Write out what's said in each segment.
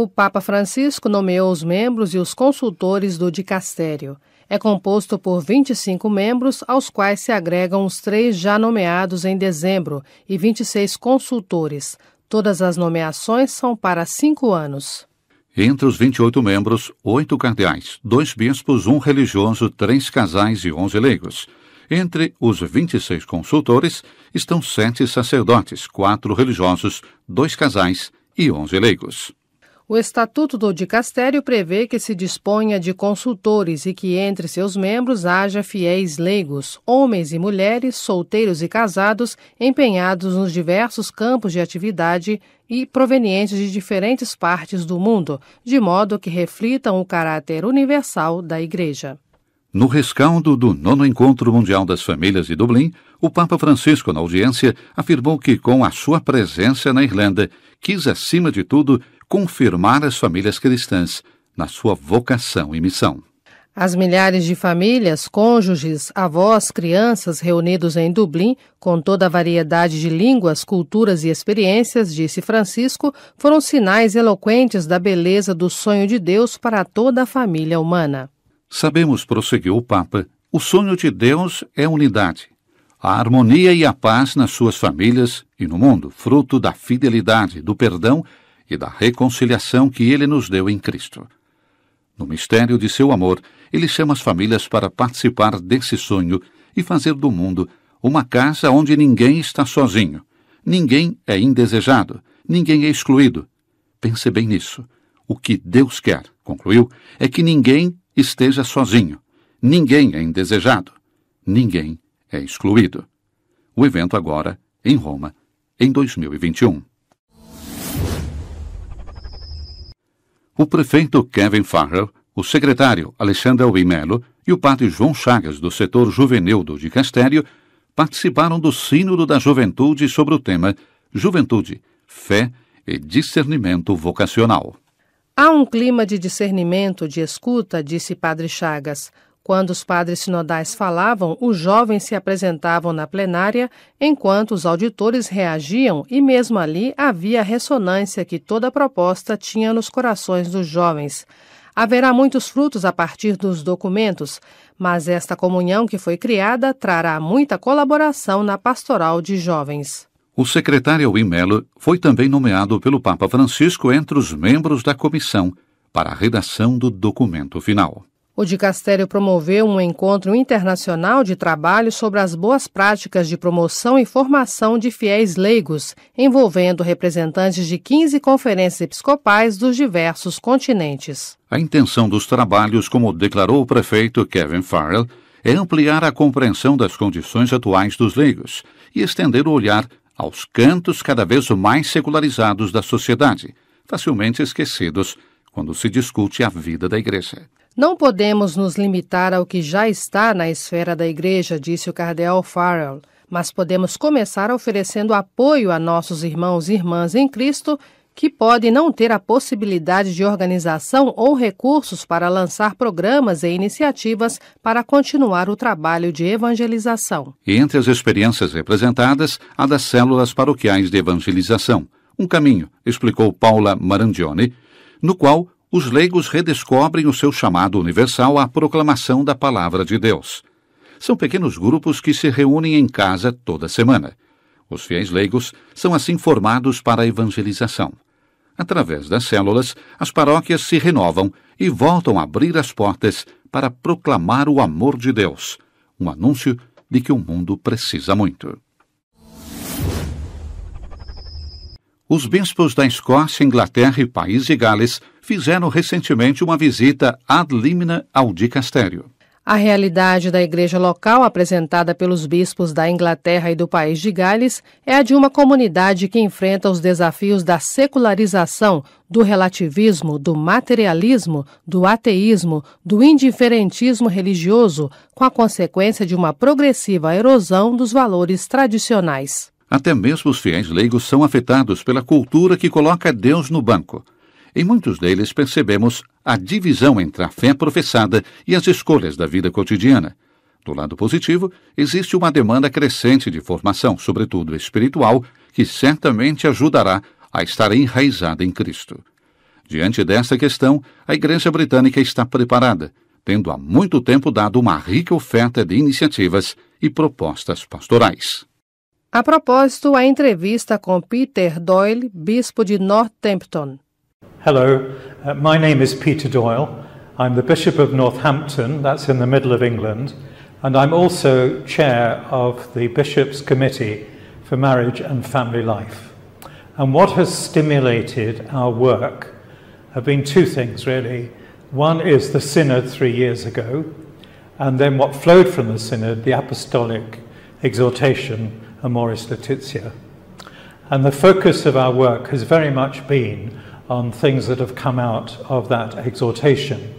O Papa Francisco nomeou os membros e os consultores do dicastério. É composto por 25 membros, aos quais se agregam os três já nomeados em dezembro e 26 consultores. Todas as nomeações são para cinco anos. Entre os 28 membros, oito cardeais, dois bispos, um religioso, três casais e 11 leigos. Entre os 26 consultores estão sete sacerdotes, quatro religiosos, dois casais e 11 leigos. O Estatuto do Dicastério prevê que se disponha de consultores e que entre seus membros haja fiéis leigos, homens e mulheres, solteiros e casados, empenhados nos diversos campos de atividade e provenientes de diferentes partes do mundo, de modo que reflitam o caráter universal da Igreja. No rescaldo do nono Encontro Mundial das Famílias de Dublin, o Papa Francisco, na audiência, afirmou que, com a sua presença na Irlanda, quis, acima de tudo, confirmar as famílias cristãs na sua vocação e missão. As milhares de famílias, cônjuges, avós, crianças reunidos em Dublin, com toda a variedade de línguas, culturas e experiências, disse Francisco, foram sinais eloquentes da beleza do sonho de Deus para toda a família humana. Sabemos, prosseguiu o Papa, o sonho de Deus é unidade, a harmonia e a paz nas suas famílias e no mundo, fruto da fidelidade, do perdão e da reconciliação que ele nos deu em Cristo. No mistério de seu amor, ele chama as famílias para participar desse sonho e fazer do mundo uma casa onde ninguém está sozinho, ninguém é indesejado, ninguém é excluído. Pense bem nisso. O que Deus quer, concluiu, é que ninguém esteja sozinho, ninguém é indesejado, ninguém é excluído. O evento agora em Roma, em 2021. o prefeito Kevin Farrell, o secretário Alexandre Albimelo e o padre João Chagas, do setor juvenil do de participaram do Sínodo da Juventude sobre o tema Juventude, Fé e Discernimento Vocacional. Há um clima de discernimento, de escuta, disse Padre Chagas. Quando os padres sinodais falavam, os jovens se apresentavam na plenária, enquanto os auditores reagiam, e mesmo ali havia a ressonância que toda proposta tinha nos corações dos jovens. Haverá muitos frutos a partir dos documentos, mas esta comunhão que foi criada trará muita colaboração na pastoral de jovens. O secretário Alwin Mello foi também nomeado pelo Papa Francisco entre os membros da comissão para a redação do documento final. O de promoveu um encontro internacional de trabalho sobre as boas práticas de promoção e formação de fiéis leigos, envolvendo representantes de 15 conferências episcopais dos diversos continentes. A intenção dos trabalhos, como declarou o prefeito Kevin Farrell, é ampliar a compreensão das condições atuais dos leigos e estender o olhar aos cantos cada vez mais secularizados da sociedade, facilmente esquecidos quando se discute a vida da igreja. Não podemos nos limitar ao que já está na esfera da igreja, disse o cardeal Farrell, mas podemos começar oferecendo apoio a nossos irmãos e irmãs em Cristo que podem não ter a possibilidade de organização ou recursos para lançar programas e iniciativas para continuar o trabalho de evangelização. Entre as experiências representadas, a das células paroquiais de evangelização. Um caminho, explicou Paula Marandione, no qual os leigos redescobrem o seu chamado universal à proclamação da palavra de Deus. São pequenos grupos que se reúnem em casa toda semana. Os fiéis leigos são assim formados para a evangelização. Através das células, as paróquias se renovam e voltam a abrir as portas para proclamar o amor de Deus, um anúncio de que o mundo precisa muito. os bispos da Escócia, Inglaterra e País de Gales fizeram recentemente uma visita ad limina ao dicastério. A realidade da igreja local, apresentada pelos bispos da Inglaterra e do país de Gales, é a de uma comunidade que enfrenta os desafios da secularização, do relativismo, do materialismo, do ateísmo, do indiferentismo religioso, com a consequência de uma progressiva erosão dos valores tradicionais. Até mesmo os fiéis leigos são afetados pela cultura que coloca Deus no banco. Em muitos deles percebemos a divisão entre a fé professada e as escolhas da vida cotidiana. Do lado positivo, existe uma demanda crescente de formação, sobretudo espiritual, que certamente ajudará a estar enraizada em Cristo. Diante desta questão, a Igreja Britânica está preparada, tendo há muito tempo dado uma rica oferta de iniciativas e propostas pastorais. A propósito, a entrevista com Peter Doyle, bispo de Northampton. Hello, uh, my name is Peter Doyle. I'm the Bishop of Northampton, that's in the middle of England, and I'm also chair of the Bishops' Committee for Marriage and Family Life. And what has stimulated our work have been two things, really. One is the Synod three years ago, and then what flowed from the Synod, the Apostolic exhortation Amoris Laetitia. And the focus of our work has very much been on things that have come out of that exhortation,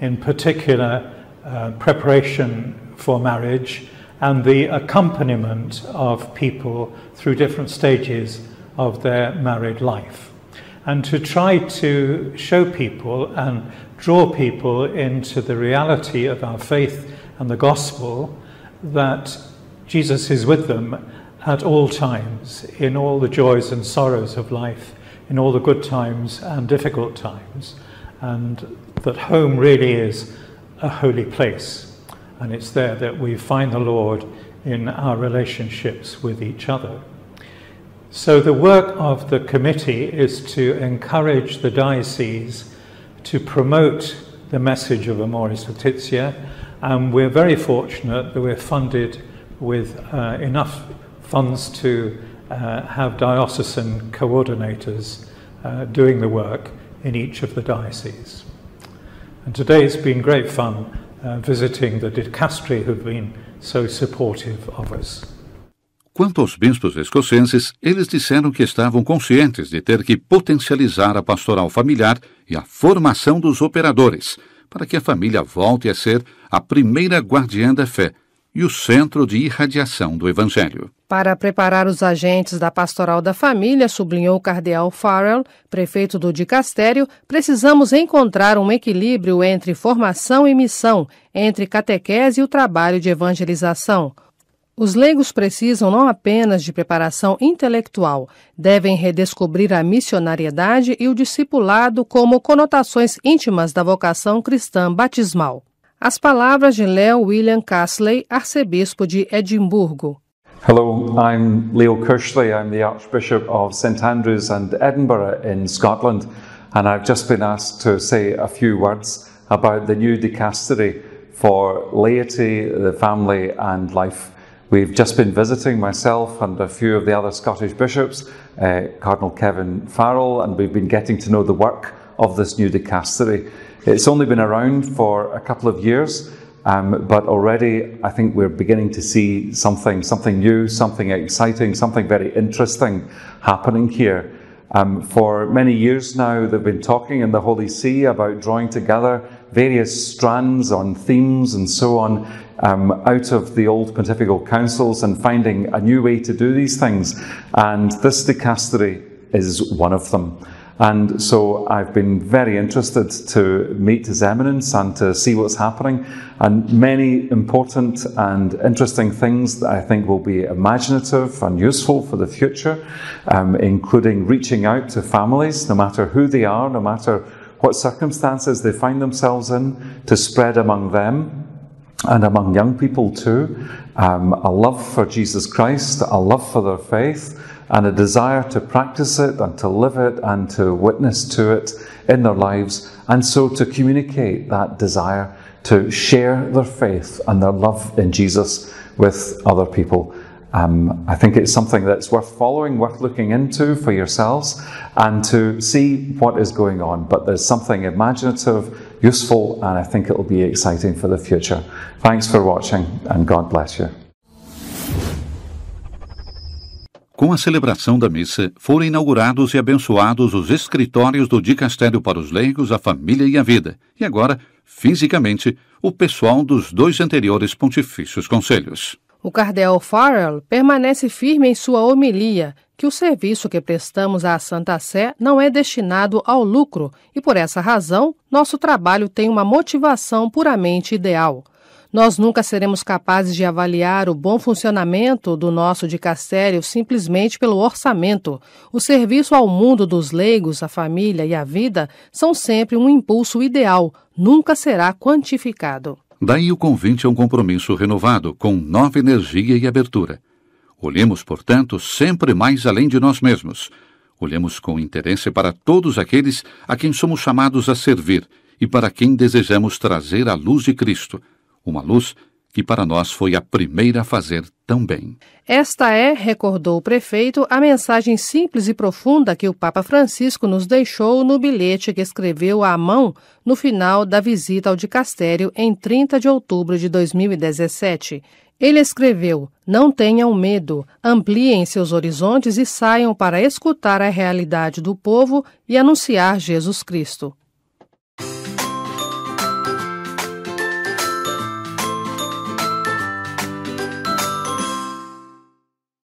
in particular, uh, preparation for marriage and the accompaniment of people through different stages of their married life. And to try to show people and draw people into the reality of our faith and the gospel that Jesus is with them at all times, in all the joys and sorrows of life, in all the good times and difficult times, and that home really is a holy place. And it's there that we find the Lord in our relationships with each other. So, the work of the committee is to encourage the diocese to promote the message of Amoris Laetitia, and we're very fortunate that we're funded with uh, enough funds to uh, have diocesan coordinators uh, doing the work in each of the dioceses. And today it's been great fun uh, visiting the dicastery who've been so supportive of us. Quanto aos bispos escoceses, eles disseram que estavam conscientes de ter que potencializar a pastoral familiar e a formação dos operadores, para que a família volte a ser a primeira guardiã da fé e o Centro de Irradiação do Evangelho. Para preparar os agentes da Pastoral da Família, sublinhou o Cardeal Farrell, prefeito do Dicastério, precisamos encontrar um equilíbrio entre formação e missão, entre catequese e o trabalho de evangelização. Os leigos precisam não apenas de preparação intelectual, devem redescobrir a missionariedade e o discipulado como conotações íntimas da vocação cristã batismal. As palavras de Leo William Castley, arcebispo de Edimburgo. Hello, I'm Leo Kersley. I'm the Archbishop of St Andrews and Edinburgh in Scotland, and I've just been asked to say a few words about the new dicastery for laity, the family, and life. We've just been visiting myself and a few of the other Scottish bishops, uh, Cardinal Kevin Farrell, and we've been getting to know the work of this new dicastery. It's only been around for a couple of years, um, but already I think we're beginning to see something, something new, something exciting, something very interesting happening here. Um, for many years now, they've been talking in the Holy See about drawing together various strands on themes and so on um, out of the old pontifical councils and finding a new way to do these things. And this dicastery is one of them. And so I've been very interested to meet His Eminence and to see what's happening. And many important and interesting things that I think will be imaginative and useful for the future, um, including reaching out to families, no matter who they are, no matter what circumstances they find themselves in, to spread among them and among young people too um, a love for Jesus Christ, a love for their faith and a desire to practice it and to live it and to witness to it in their lives, and so to communicate that desire to share their faith and their love in Jesus with other people. Um, I think it's something that's worth following, worth looking into for yourselves, and to see what is going on. But there's something imaginative, useful, and I think it'll be exciting for the future. Thanks for watching, and God bless you. Com a celebração da missa, foram inaugurados e abençoados os escritórios do Dicastério para os Leigos, a Família e a Vida, e agora, fisicamente, o pessoal dos dois anteriores pontifícios conselhos. O cardeal Farrell permanece firme em sua homilia que o serviço que prestamos à Santa Sé não é destinado ao lucro e, por essa razão, nosso trabalho tem uma motivação puramente ideal. Nós nunca seremos capazes de avaliar o bom funcionamento do nosso dicastério simplesmente pelo orçamento. O serviço ao mundo dos leigos, à família e à vida são sempre um impulso ideal, nunca será quantificado. Daí o convite a um compromisso renovado, com nova energia e abertura. Olhemos, portanto, sempre mais além de nós mesmos. Olhemos com interesse para todos aqueles a quem somos chamados a servir e para quem desejamos trazer a luz de Cristo uma luz que para nós foi a primeira a fazer tão bem. Esta é, recordou o prefeito, a mensagem simples e profunda que o Papa Francisco nos deixou no bilhete que escreveu à mão no final da visita ao dicastério em 30 de outubro de 2017. Ele escreveu: Não tenham medo, ampliem seus horizontes e saiam para escutar a realidade do povo e anunciar Jesus Cristo.